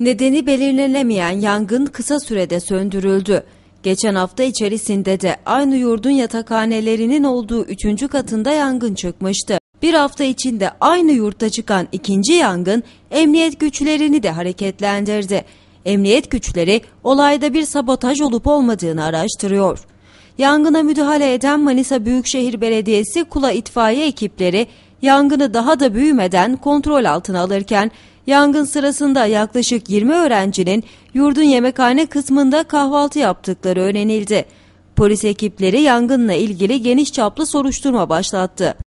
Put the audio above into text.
Nedeni belirlenemeyen yangın kısa sürede söndürüldü. Geçen hafta içerisinde de aynı yurdun yatakhanelerinin olduğu üçüncü katında yangın çıkmıştı. Bir hafta içinde aynı yurtta çıkan ikinci yangın emniyet güçlerini de hareketlendirdi. Emniyet güçleri olayda bir sabotaj olup olmadığını araştırıyor. Yangına müdahale eden Manisa Büyükşehir Belediyesi Kula itfaiye ekipleri yangını daha da büyümeden kontrol altına alırken yangın sırasında yaklaşık 20 öğrencinin yurdun yemekhane kısmında kahvaltı yaptıkları öğrenildi. Polis ekipleri yangınla ilgili geniş çaplı soruşturma başlattı.